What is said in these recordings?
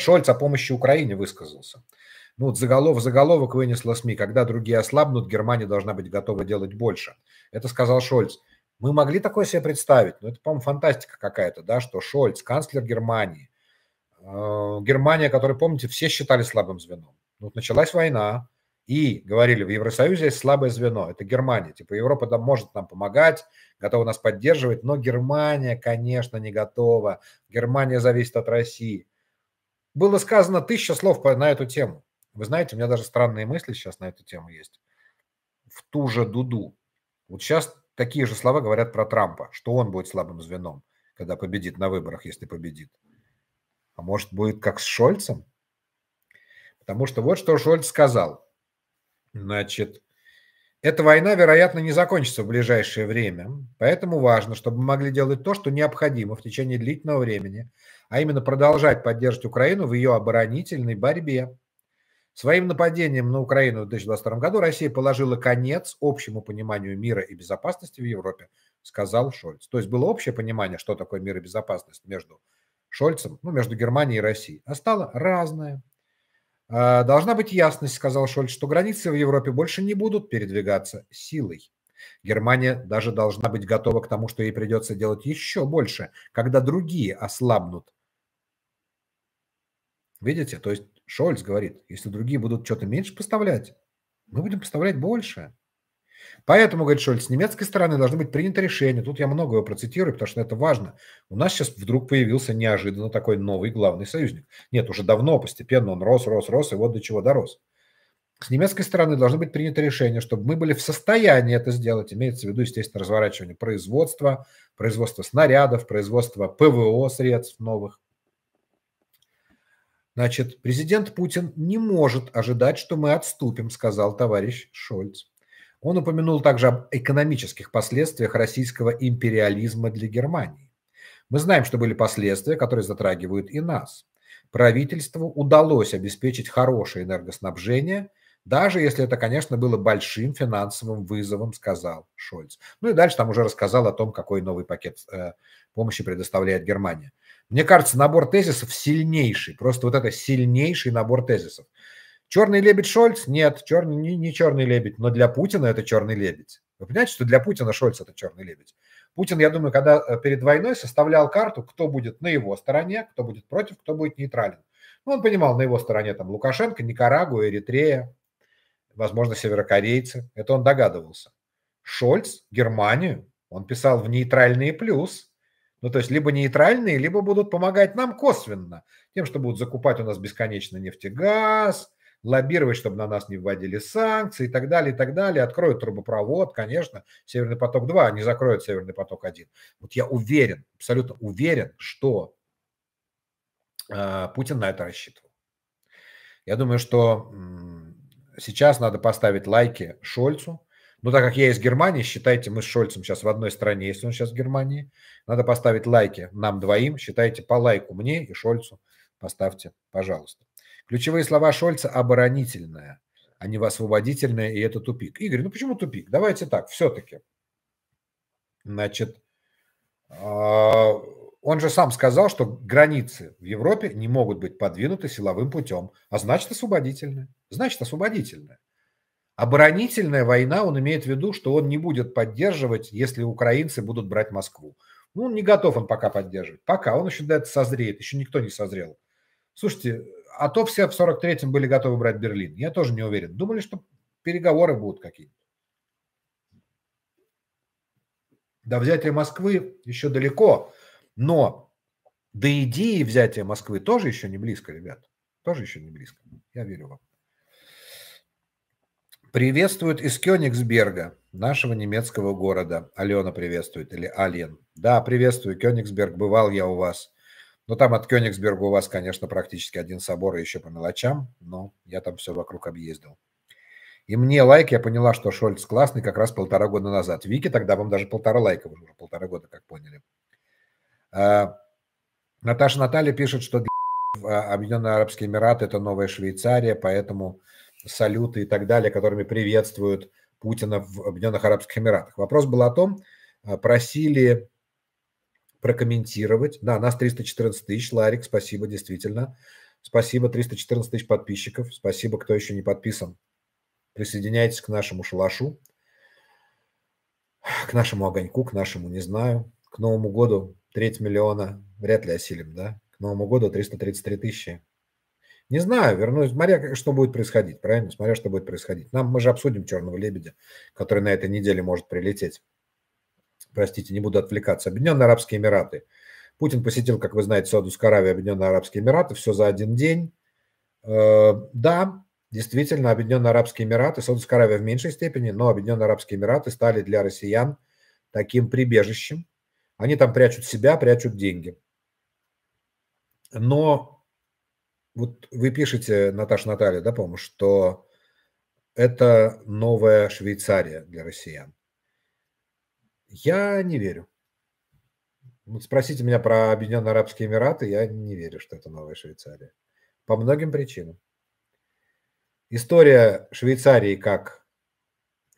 Шольц о помощи Украине высказался. Ну, вот заголов, заголовок вынесло СМИ. Когда другие ослабнут, Германия должна быть готова делать больше. Это сказал Шольц. Мы могли такое себе представить, но ну, это, по-моему, фантастика какая-то, да, что Шольц, канцлер Германии, э, Германия, которую, помните, все считали слабым звеном. Ну, вот началась война, и говорили, в Евросоюзе есть слабое звено, это Германия. Типа Европа да, может нам помогать, готова нас поддерживать, но Германия, конечно, не готова. Германия зависит от России было сказано тысяча слов на эту тему. Вы знаете, у меня даже странные мысли сейчас на эту тему есть. В ту же дуду. Вот сейчас такие же слова говорят про Трампа, что он будет слабым звеном, когда победит на выборах, если победит. А может, будет как с Шольцем? Потому что вот что Шольц сказал. Значит, эта война, вероятно, не закончится в ближайшее время, поэтому важно, чтобы мы могли делать то, что необходимо в течение длительного времени, а именно продолжать поддерживать Украину в ее оборонительной борьбе. Своим нападением на Украину в 2022 году Россия положила конец общему пониманию мира и безопасности в Европе, сказал Шольц. То есть было общее понимание, что такое мир и безопасность между Шольцем, ну, между Германией и Россией, а стало разное. А, должна быть ясность, сказал Шольц, что границы в Европе больше не будут передвигаться силой. Германия даже должна быть готова к тому, что ей придется делать еще больше, когда другие ослабнут. Видите, то есть Шольц говорит, если другие будут что-то меньше поставлять, мы будем поставлять больше. Поэтому, говорит Шольц, с немецкой стороны должно быть принято решение. Тут я много его процитирую, потому что это важно. У нас сейчас вдруг появился неожиданно такой новый главный союзник. Нет, уже давно, постепенно он рос, рос, рос, и вот до чего дорос. С немецкой стороны должно быть принято решение, чтобы мы были в состоянии это сделать. Имеется в виду, естественно, разворачивание производства, производство снарядов, производство ПВО средств новых. Значит, президент Путин не может ожидать, что мы отступим, сказал товарищ Шольц. Он упомянул также об экономических последствиях российского империализма для Германии. Мы знаем, что были последствия, которые затрагивают и нас. Правительству удалось обеспечить хорошее энергоснабжение, даже если это, конечно, было большим финансовым вызовом, сказал Шольц. Ну и дальше там уже рассказал о том, какой новый пакет э, помощи предоставляет Германия. Мне кажется, набор тезисов сильнейший, просто вот это сильнейший набор тезисов. Черный лебедь Шольц? Нет, черный, не, не черный лебедь, но для Путина это черный лебедь. Вы понимаете, что для Путина Шольц это черный лебедь? Путин, я думаю, когда э, перед войной составлял карту, кто будет на его стороне, кто будет против, кто будет нейтрален. Ну, он понимал, на его стороне там Лукашенко, Никарагуа, Эритрея, возможно, северокорейцы. Это он догадывался. Шольц, Германию, он писал в нейтральные плюс. Ну, то есть либо нейтральные, либо будут помогать нам косвенно, тем, что будут закупать у нас бесконечно нефтегаз, лоббировать, чтобы на нас не вводили санкции и так далее, и так далее. Откроют трубопровод, конечно, Северный поток-2, они закроют Северный поток-1. Вот я уверен, абсолютно уверен, что э, Путин на это рассчитывал. Я думаю, что э, сейчас надо поставить лайки Шольцу, ну, так как я из Германии, считайте, мы с Шольцем сейчас в одной стране, если он сейчас в Германии. Надо поставить лайки нам двоим. Считайте по лайку мне и Шольцу. Поставьте, пожалуйста. Ключевые слова Шольца «оборонительная», а не «освободительная», и это тупик. Игорь, ну почему тупик? Давайте так, все-таки. Значит, а, он же сам сказал, что границы в Европе не могут быть подвинуты силовым путем, а значит освободительная. Значит освободительная. Оборонительная война, он имеет в виду, что он не будет поддерживать, если украинцы будут брать Москву. Ну, не готов он пока поддерживать. Пока, он еще до этого созреет, еще никто не созрел. Слушайте, а то все в 43-м были готовы брать Берлин. Я тоже не уверен. Думали, что переговоры будут какие-то. До взятия Москвы еще далеко, но до идеи взятия Москвы тоже еще не близко, ребят. Тоже еще не близко. Я верю вам. Приветствуют из Кёнигсберга, нашего немецкого города. Алена приветствует или Ален. Да, приветствую, Кёнигсберг, бывал я у вас. Ну, там от Кёнигсберга у вас, конечно, практически один собор и еще по мелочам, но я там все вокруг объездил. И мне лайк, я поняла, что Шольц классный как раз полтора года назад. Вики тогда вам даже полтора лайка, уже полтора года, как поняли. А, Наташа Наталья пишет, что а, Объединенные Арабские Эмираты – это новая Швейцария, поэтому салюты и так далее, которыми приветствуют Путина в Объединенных Арабских Эмиратах. Вопрос был о том, а, просили прокомментировать. Да, нас 314 тысяч. Ларик, спасибо, действительно. Спасибо, 314 тысяч подписчиков. Спасибо, кто еще не подписан. Присоединяйтесь к нашему шалашу, к нашему огоньку, к нашему, не знаю. К Новому году треть миллиона вряд ли осилим, да? К Новому году 333 тысячи. Не знаю, вернусь, смотря что будет происходить, правильно? Смотря что будет происходить. Нам, мы же обсудим «Черного лебедя», который на этой неделе может прилететь простите, не буду отвлекаться, Объединенные Арабские Эмираты. Путин посетил, как вы знаете, Саудовскую Аравию, Объединенные Арабские Эмираты, все за один день. Э, да, действительно, Объединенные Арабские Эмираты, Саудовская Аравия в меньшей степени, но Объединенные Арабские Эмираты стали для россиян таким прибежищем. Они там прячут себя, прячут деньги. Но вот вы пишете, Наташа Наталья, да, по-моему, что это новая Швейцария для россиян. Я не верю. Вот спросите меня про Объединенные Арабские Эмираты, я не верю, что это новая Швейцария. По многим причинам. История Швейцарии как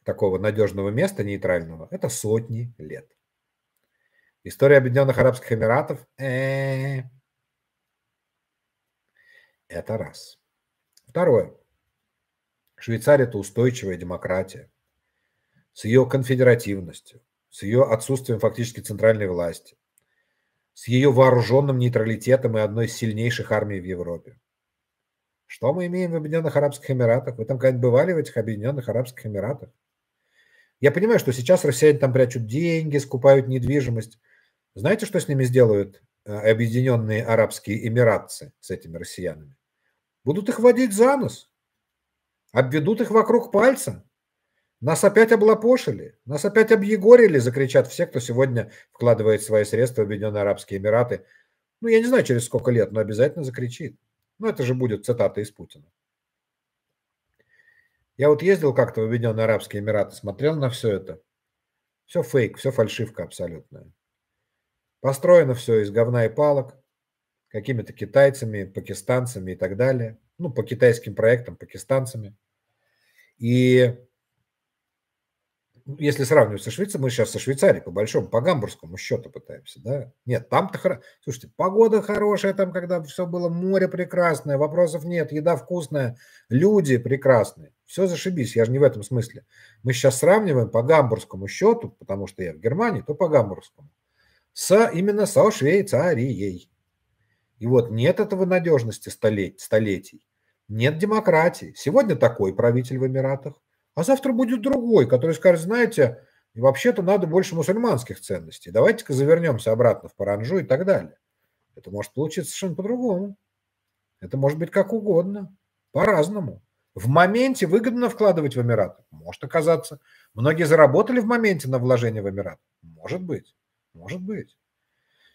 такого надежного места, нейтрального, это сотни лет. История Объединенных Арабских Эмиратов это раз. Второе. Швейцария – это устойчивая демократия с ее конфедеративностью, с ее отсутствием фактически центральной власти, с ее вооруженным нейтралитетом и одной из сильнейших армий в Европе. Что мы имеем в Объединенных Арабских Эмиратах? Вы там когда-нибудь бывали в этих Объединенных Арабских Эмиратах? Я понимаю, что сейчас россияне там прячут деньги, скупают недвижимость. Знаете, что с ними сделают э, Объединенные Арабские Эмиратцы с этими россиянами? Будут их водить за нос, обведут их вокруг пальца, нас опять облапошили, нас опять объегорили, закричат все, кто сегодня вкладывает свои средства в Объединенные Арабские Эмираты. Ну, я не знаю, через сколько лет, но обязательно закричит. Ну, это же будет цитата из Путина. Я вот ездил как-то в Объединенные Арабские Эмираты, смотрел на все это. Все фейк, все фальшивка абсолютная. Построено все из говна и палок, какими-то китайцами, пакистанцами и так далее. Ну, по китайским проектам, пакистанцами. И если сравнивать со Швейцарией, мы сейчас со Швейцарией по большому, по гамбургскому счету пытаемся, да? Нет, там-то хорошо. Слушайте, погода хорошая, там, когда все было, море прекрасное, вопросов нет, еда вкусная, люди прекрасные. Все зашибись, я же не в этом смысле. Мы сейчас сравниваем по гамбургскому счету, потому что я в Германии, то по гамбургскому, с именно со Швейцарией. И вот нет этого надежности столетий, столетий, нет демократии. Сегодня такой правитель в Эмиратах, а завтра будет другой, который скажет, знаете, вообще-то надо больше мусульманских ценностей. Давайте-ка завернемся обратно в Паранжу и так далее. Это может получиться совершенно по-другому. Это может быть как угодно, по-разному. В моменте выгодно вкладывать в Эмираты? Может оказаться. Многие заработали в моменте на вложение в Эмират? Может быть. Может быть.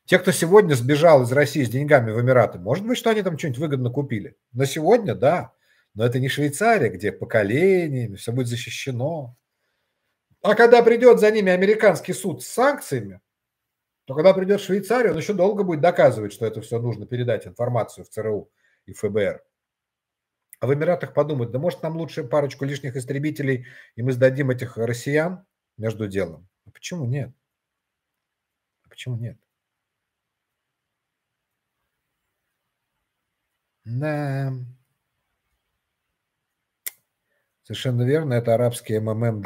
Те, кто сегодня сбежал из России с деньгами в Эмираты, может быть, что они там что-нибудь выгодно купили? На сегодня – да. Но это не Швейцария, где поколениями все будет защищено. А когда придет за ними американский суд с санкциями, то когда придет Швейцария, он еще долго будет доказывать, что это все нужно передать информацию в ЦРУ и ФБР. А в Эмиратах подумают, да может нам лучше парочку лишних истребителей, и мы сдадим этих россиян между делом. А почему нет? А почему нет? Да. Совершенно верно, это арабские МММ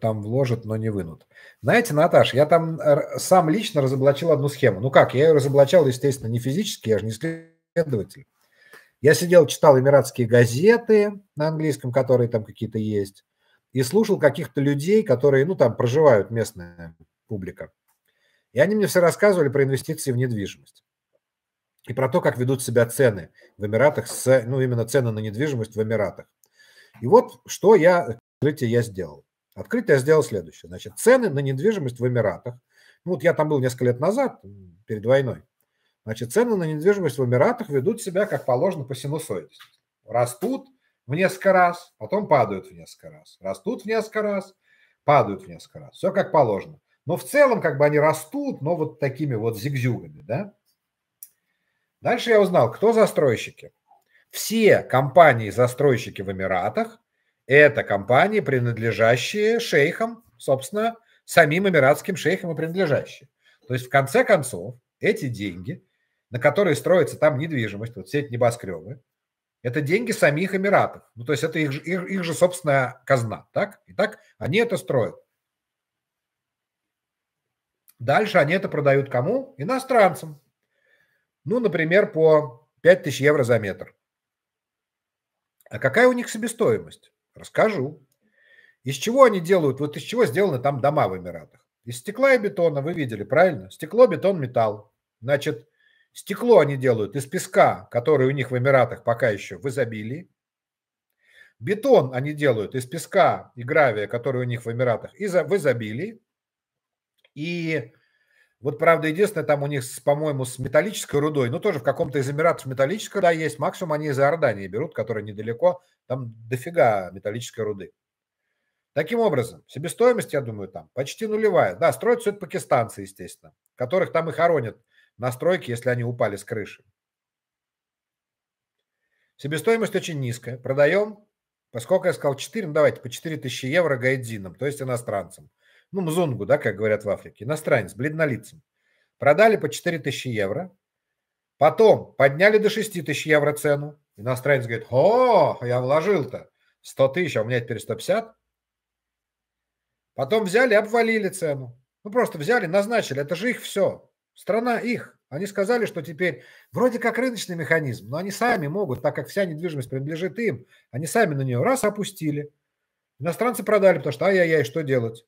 там вложат, но не вынут. Знаете, Наташ, я там э, сам лично разоблачил одну схему. Ну как, я ее разоблачал, естественно, не физически, я же не следователь. Я сидел, читал эмиратские газеты на английском, которые там какие-то есть, и слушал каких-то людей, которые, ну, там проживают местная публика. И они мне все рассказывали про инвестиции в недвижимость и про то, как ведут себя цены в Эмиратах, с, ну, именно цены на недвижимость в Эмиратах. И вот что я, открытие я сделал. Открытие я сделал следующее. Значит, цены на недвижимость в Эмиратах. Ну, вот я там был несколько лет назад, перед войной. Значит, цены на недвижимость в Эмиратах ведут себя, как положено, по синусоиде. Растут в несколько раз, потом падают в несколько раз. Растут в несколько раз, падают в несколько раз. Все как положено. Но в целом, как бы они растут, но вот такими вот зигзюгами, да? Дальше я узнал, кто застройщики. Все компании-застройщики в Эмиратах – это компании, принадлежащие шейхам, собственно, самим эмиратским шейхам и принадлежащие. То есть, в конце концов, эти деньги, на которые строится там недвижимость, вот все эти небоскребы, это деньги самих Эмиратов. Ну, то есть это их, их, их же собственная казна, так? И так они это строят. Дальше они это продают кому? Иностранцам. Ну, например, по 5000 евро за метр. А какая у них себестоимость? Расскажу. Из чего они делают? Вот из чего сделаны там дома в Эмиратах? Из стекла и бетона, вы видели, правильно? Стекло, бетон, металл. Значит, стекло они делают из песка, который у них в Эмиратах пока еще в изобилии. Бетон они делают из песка и гравия, который у них в Эмиратах в изобилии. И вот, правда, единственное, там у них, по-моему, с металлической рудой, ну, тоже в каком-то из Эмиратов металлическая руда есть, максимум они из Иордании берут, которая недалеко, там дофига металлической руды. Таким образом, себестоимость, я думаю, там почти нулевая. Да, строят все это пакистанцы, естественно, которых там и хоронят на стройке, если они упали с крыши. Себестоимость очень низкая. Продаем, поскольку я сказал 4, ну давайте по 4 тысячи евро гайдзинам, то есть иностранцам ну, мзунгу, да, как говорят в Африке, иностранец, бледнолицем. Продали по 4 тысячи евро, потом подняли до 6 тысяч евро цену. Иностранец говорит, о, я вложил-то 100 тысяч, а у меня теперь 150. Потом взяли, обвалили цену. Ну, просто взяли, назначили, это же их все. Страна их. Они сказали, что теперь вроде как рыночный механизм, но они сами могут, так как вся недвижимость принадлежит им, они сами на нее раз опустили. Иностранцы продали, потому что ай-яй-яй, что делать?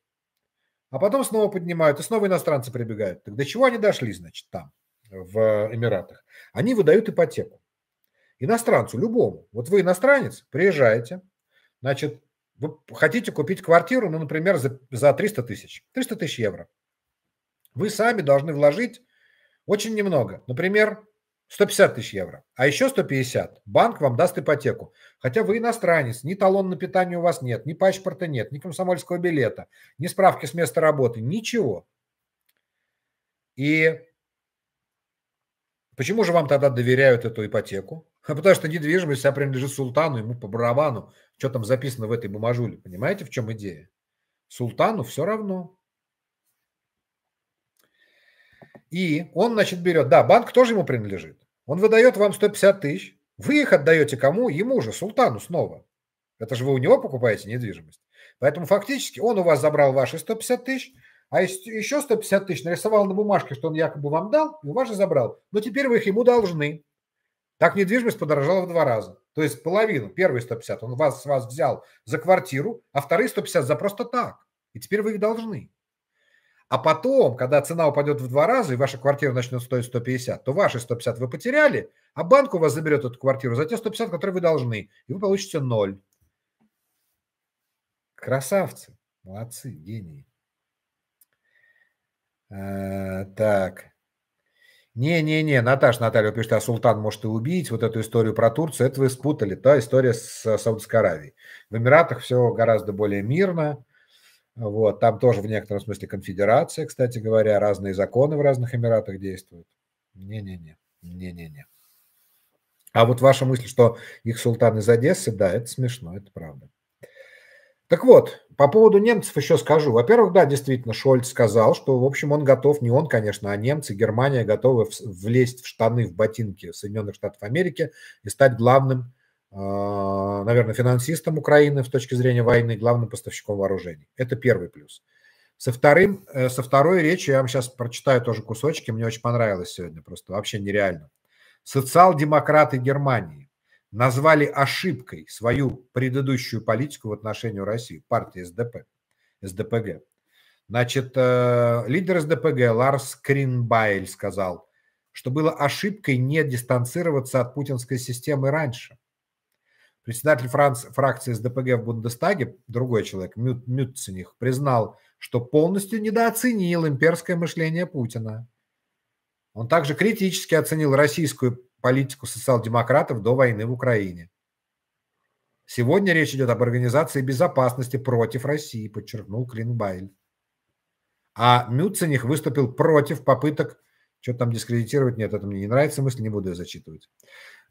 а потом снова поднимают, и снова иностранцы прибегают. Так до чего они дошли, значит, там, в Эмиратах? Они выдают ипотеку. Иностранцу, любому. Вот вы иностранец, приезжаете, значит, вы хотите купить квартиру, ну, например, за, за 300 тысяч, 300 тысяч евро. Вы сами должны вложить очень немного. Например, 150 тысяч евро, а еще 150 банк вам даст ипотеку. Хотя вы иностранец, ни талон на питание у вас нет, ни паспорта нет, ни комсомольского билета, ни справки с места работы, ничего. И почему же вам тогда доверяют эту ипотеку? А потому что недвижимость вся принадлежит султану, ему по барабану, что там записано в этой бумажуле. Понимаете, в чем идея? Султану все равно. И он, значит, берет, да, банк тоже ему принадлежит. Он выдает вам 150 тысяч, вы их отдаете кому? Ему же, султану снова. Это же вы у него покупаете недвижимость. Поэтому фактически он у вас забрал ваши 150 тысяч, а еще 150 тысяч нарисовал на бумажке, что он якобы вам дал, и у вас же забрал. Но теперь вы их ему должны. Так недвижимость подорожала в два раза. То есть половину. Первые 150 он вас, с вас взял за квартиру, а вторые 150 за просто так. И теперь вы их должны. А потом, когда цена упадет в два раза, и ваша квартира начнет стоить 150, то ваши 150 вы потеряли, а банк у вас заберет эту квартиру за те 150, которые вы должны, и вы получите ноль. Красавцы, молодцы, гении. А, так. Не-не-не, Наташ, Наталья пишет, а султан может и убить. Вот эту историю про Турцию, это вы спутали. Та история с Саудовской Аравией. В Эмиратах все гораздо более мирно. Вот, там тоже в некотором смысле конфедерация, кстати говоря, разные законы в разных Эмиратах действуют. Не-не-не, не-не-не. А вот ваша мысль, что их султан из Одессы, да, это смешно, это правда. Так вот, по поводу немцев еще скажу. Во-первых, да, действительно, Шольц сказал, что, в общем, он готов, не он, конечно, а немцы, Германия готовы влезть в штаны, в ботинки Соединенных Штатов Америки и стать главным а, наверное, финансистом Украины с точки зрения войны, главным поставщиком вооружений. Это первый плюс. Со, вторым, э, со второй речи я вам сейчас прочитаю тоже кусочки, мне очень понравилось сегодня, просто вообще нереально. Социал-демократы Германии назвали ошибкой свою предыдущую политику в отношении России, партии СДП, СДПГ. Значит, э, лидер СДПГ Ларс Кринбайль сказал, что было ошибкой не дистанцироваться от путинской системы раньше. Председатель Франц, фракции СДПГ в Бундестаге, другой человек, Мют, Мютцених, признал, что полностью недооценил имперское мышление Путина. Он также критически оценил российскую политику социал-демократов до войны в Украине. Сегодня речь идет об организации безопасности против России, подчеркнул Клинбайль. А Мюцених выступил против попыток, что там дискредитировать, нет, это мне не нравится мысль, не буду ее зачитывать.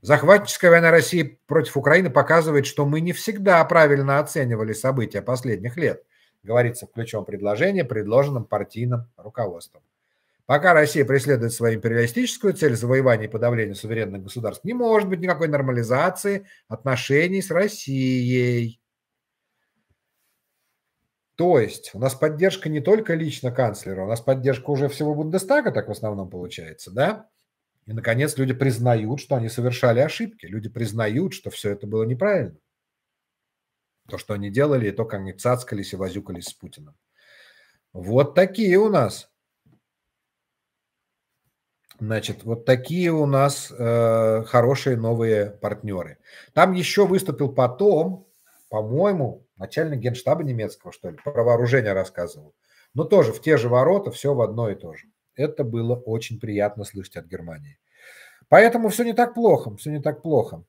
Захватческая война России против Украины показывает, что мы не всегда правильно оценивали события последних лет, говорится в ключом предложения, предложенном партийным руководством. Пока Россия преследует свою империалистическую цель завоевания и подавления суверенных государств, не может быть никакой нормализации отношений с Россией. То есть у нас поддержка не только лично канцлера, у нас поддержка уже всего Бундестага, так в основном получается, да? И, наконец, люди признают, что они совершали ошибки. Люди признают, что все это было неправильно. То, что они делали, и то, как они цацкались и возюкались с Путиным. Вот такие у нас. Значит, вот такие у нас э, хорошие новые партнеры. Там еще выступил потом, по-моему, начальник генштаба немецкого, что ли, про вооружение рассказывал. Но тоже в те же ворота, все в одно и то же. Это было очень приятно слышать от Германии. Поэтому все не так плохо, все не так плохо.